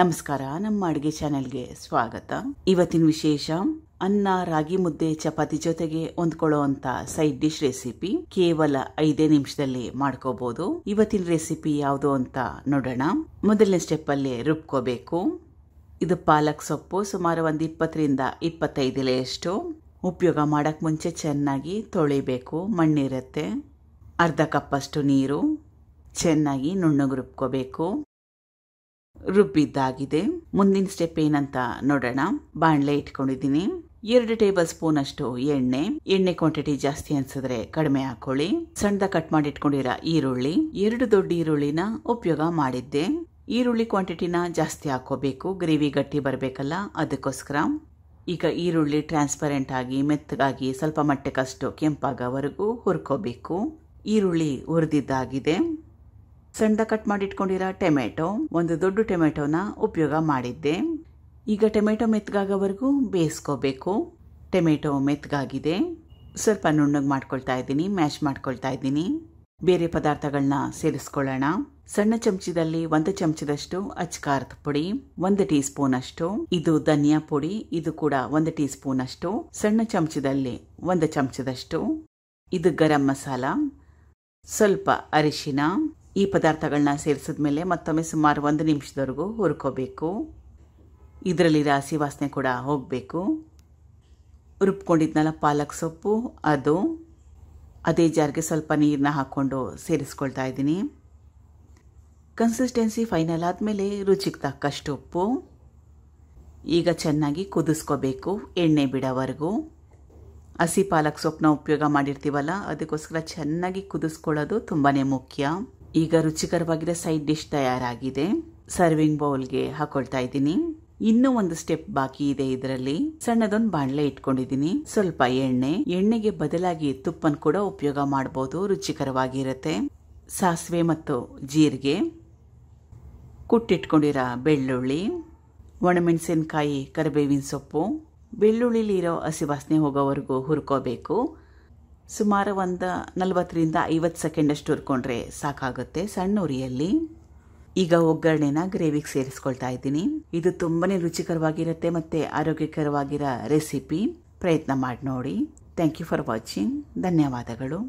ನಮಸ್ಕಾರ ನಮ್ಮ ಅಡುಗೆ ಚಾನೆಲ್ಗೆ ಸ್ವಾಗತ ಇವತ್ತಿನ ವಿಶೇಷ ಅನ್ನ ರಾಗಿ ಮುದ್ದೆ ಚಪಾತಿ ಜೊತೆಗೆ ಹೊಂದ್ಕೊಳ್ಳೋ ಅಂತ ಸೈಡ್ ಡಿಶ್ ರೆಸಿಪಿ ಕೇವಲ ಐದೇ ನಿಮಿಷದಲ್ಲಿ ಮಾಡ್ಕೋಬಹುದು ಇವತ್ತಿನ ರೆಸಿಪಿ ಯಾವುದು ಅಂತ ನೋಡೋಣ ಮೊದಲನೇ ಸ್ಟೆಪ್ ಅಲ್ಲಿ ರುಬ್ಕೋಬೇಕು ಇದು ಪಾಲಕ್ ಸೊಪ್ಪು ಸುಮಾರು ಒಂದು ಇಪ್ಪತ್ತರಿಂದ ಇಪ್ಪತ್ತೈದು ಇಲೆಯಷ್ಟು ಉಪಯೋಗ ಮಾಡಕ್ ಮುಂಚೆ ಚೆನ್ನಾಗಿ ತೊಳಿಬೇಕು ಮಣ್ಣಿರುತ್ತೆ ಅರ್ಧ ಕಪ್ಪಷ್ಟು ನೀರು ಚೆನ್ನಾಗಿ ನುಣ್ಣಗೆ ರುಬ್ಕೋಬೇಕು ರುಬ್ಬಿದ್ದಾಗಿದೆ ಮುಂದಿನ ಸ್ಟೆಪ್ ಏನಂತ ನೋಡೋಣ ಬಾಣಲೆ ಇಟ್ಕೊಂಡಿದ್ದೀನಿ ಎರಡು ಟೇಬಲ್ ಸ್ಪೂನ್ ಅಷ್ಟು ಎಣ್ಣೆ ಎಣ್ಣೆ ಕ್ವಾಂಟಿಟಿ ಜಾಸ್ತಿ ಅನ್ಸಿದ್ರೆ ಕಡಿಮೆ ಹಾಕೊಳ್ಳಿ ಸಣ್ಣದ ಕಟ್ ಮಾಡಿ ಇಟ್ಕೊಂಡಿರೋ ಈರುಳ್ಳಿ ಎರಡು ದೊಡ್ಡ ಈರುಳ್ಳಿನ ಉಪಯೋಗ ಮಾಡಿದ್ದೆ ಈರುಳ್ಳಿ ಕ್ವಾಂಟಿಟಿನ ಜಾಸ್ತಿ ಹಾಕೋಬೇಕು ಗ್ರೇವಿ ಗಟ್ಟಿ ಬರಬೇಕಲ್ಲ ಅದಕ್ಕೋಸ್ಕರ ಈಗ ಈರುಳ್ಳಿ ಟ್ರಾನ್ಸ್ಪರೆಂಟ್ ಆಗಿ ಮೆತ್ತಗಾಗಿ ಸ್ವಲ್ಪ ಮಟ್ಟಕ್ಕಷ್ಟು ಕೆಂಪಾಗವರೆಗೂ ಹುರ್ಕೋಬೇಕು ಈರುಳ್ಳಿ ಹುರಿದಿದ್ದಾಗಿದೆ ಸಣ್ಣ ಕಟ್ ಮಾಡಿಟ್ಕೊಂಡಿರೋ ಟೊಮೆಟೊ ಒಂದು ದೊಡ್ಡ ಟೊಮೆಟೊನ ಉಪಯೋಗ ಮಾಡಿದ್ದೆ ಈಗ ಟೊಮೆಟೊ ಮೆತ್ತಗಾಗೋವರೆಗೂ ಬೇಯಿಸ್ಕೋಬೇಕು ಟೊಮೆಟೊ ಮೆತ್ತಗಾಗಿದೆ ಸ್ವಲ್ಪ ನುಣ್ಣಗೆ ಮಾಡ್ಕೊಳ್ತಾ ಇದ್ದೀನಿ ಮ್ಯಾಶ್ ಮಾಡ್ಕೊಳ್ತಾ ಇದ್ದೀನಿ ಬೇರೆ ಪದಾರ್ಥಗಳನ್ನ ಸೇರಿಸ್ಕೊಳ್ಳೋಣ ಸಣ್ಣ ಚಮಚದಲ್ಲಿ ಒಂದು ಚಮಚದಷ್ಟು ಅಚ್ಕಾರದ ಪುಡಿ ಒಂದು ಟೀ ಸ್ಪೂನ್ ಅಷ್ಟು ಇದು ಧನಿಯಾ ಪುಡಿ ಇದು ಕೂಡ ಒಂದು ಟೀ ಸ್ಪೂನ್ ಅಷ್ಟು ಸಣ್ಣ ಚಮಚದಲ್ಲಿ ಒಂದು ಚಮಚದಷ್ಟು ಇದು ಗರಂ ಮಸಾಲ ಸ್ವಲ್ಪ ಅರಿಶಿನ ಈ ಪದಾರ್ಥಗಳನ್ನ ಸೇರಿಸಿದ ಮೇಲೆ ಮತ್ತೊಮ್ಮೆ ಸುಮಾರು ಒಂದು ನಿಮಿಷದವರೆಗೂ ಹುರ್ಕೋಬೇಕು ಇದರಲ್ಲಿರೋ ಹಸಿ ವಾಸನೆ ಕೂಡ ಹೋಗಬೇಕು ರುಬ್ಕೊಂಡಿದ್ನಲ್ಲ ಪಾಲಕ್ ಸೊಪ್ಪು ಅದು ಅದೇ ಜಾರ್ಗೆ ಸ್ವಲ್ಪ ನೀರನ್ನ ಹಾಕ್ಕೊಂಡು ಸೇರಿಸ್ಕೊಳ್ತಾ ಇದ್ದೀನಿ ಕನ್ಸಿಸ್ಟೆನ್ಸಿ ಫೈನಲ್ ಆದಮೇಲೆ ರುಚಿಗೆ ತಕ್ಕಷ್ಟು ಉಪ್ಪು ಈಗ ಚೆನ್ನಾಗಿ ಕುದಿಸ್ಕೋಬೇಕು ಎಣ್ಣೆ ಬಿಡೋವರೆಗೂ ಹಸಿ ಪಾಲಕ್ ಸೊಪ್ಪನ್ನ ಉಪಯೋಗ ಮಾಡಿರ್ತೀವಲ್ಲ ಅದಕ್ಕೋಸ್ಕರ ಚೆನ್ನಾಗಿ ಕುದಿಸ್ಕೊಳ್ಳೋದು ತುಂಬಾ ಮುಖ್ಯ ಈಗ ರುಚಿಕರವಾಗಿರೋ ಸೈಡ್ ಡಿಶ್ ತಯಾರಾಗಿದೆ ಸರ್ವಿಂಗ್ ಬೌಲ್ಗೆ ಹಾಕೊಳ್ತಾ ಇದ್ದೀನಿ ಇನ್ನೂ ಒಂದು ಸ್ಟೆಪ್ ಬಾಕಿ ಇದೆ ಇದರಲ್ಲಿ ಸಣ್ಣದೊಂದು ಬಾಣಲೆ ಇಟ್ಕೊಂಡಿದ್ದೀನಿ ಸ್ವಲ್ಪ ಎಣ್ಣೆ ಎಣ್ಣೆಗೆ ಬದಲಾಗಿ ತುಪ್ಪನ ಕೂಡ ಉಪಯೋಗ ಮಾಡಬಹುದು ರುಚಿಕರವಾಗಿರುತ್ತೆ ಸಾಸಿವೆ ಮತ್ತು ಜೀರಿಗೆ ಕುಟ್ಟಿಟ್ಕೊಂಡಿರೋ ಬೆಳ್ಳುಳ್ಳಿ ಒಣಮೆಣಸಿನಕಾಯಿ ಕರಿಬೇವಿನ ಸೊಪ್ಪು ಬೆಳ್ಳುಳ್ಳಿಲಿರೋ ಹಸಿ ವಾಸನೆ ಹೋಗೋವರೆಗೂ ಹುರ್ಕೋಬೇಕು ಸುಮಾರು ಒಂದು ನಲವತ್ತರಿಂದ ಐವತ್ತು ಸೆಕೆಂಡಷ್ಟು ಹುರ್ಕೊಂಡ್ರೆ ಸಾಕಾಗುತ್ತೆ ಸಣ್ಣ ಉರಿಯಲ್ಲಿ ಈಗ ಒಗ್ಗರಣೆನ ಗ್ರೇವಿಗೆ ಸೇರಿಸ್ಕೊಳ್ತಾ ಇದ್ದೀನಿ ಇದು ತುಂಬನೇ ರುಚಿಕರವಾಗಿರುತ್ತೆ ಮತ್ತು ಆರೋಗ್ಯಕರವಾಗಿರೋ ರೆಸಿಪಿ ಪ್ರಯತ್ನ ಮಾಡಿ ನೋಡಿ ಥ್ಯಾಂಕ್ ಯು ಫಾರ್ ವಾಚಿಂಗ್ ಧನ್ಯವಾದಗಳು